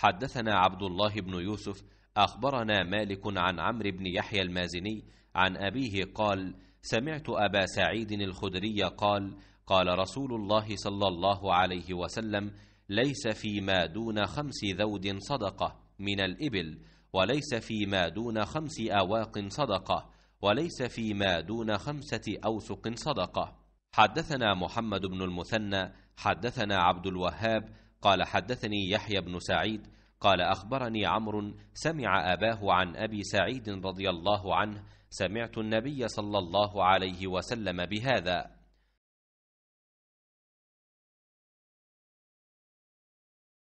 حدثنا عبد الله بن يوسف اخبرنا مالك عن عمرو بن يحيى المازني عن ابيه قال سمعت ابا سعيد الخدري قال قال رسول الله صلى الله عليه وسلم ليس فيما دون خمس ذود صدقه من الابل وليس فيما دون خمس اواق صدقه وليس فيما دون خمسه اوسق صدقه حدثنا محمد بن المثنى حدثنا عبد الوهاب قال حدثني يحيى بن سعيد قال اخبرني عمرو سمع اباه عن ابي سعيد رضي الله عنه سمعت النبي صلى الله عليه وسلم بهذا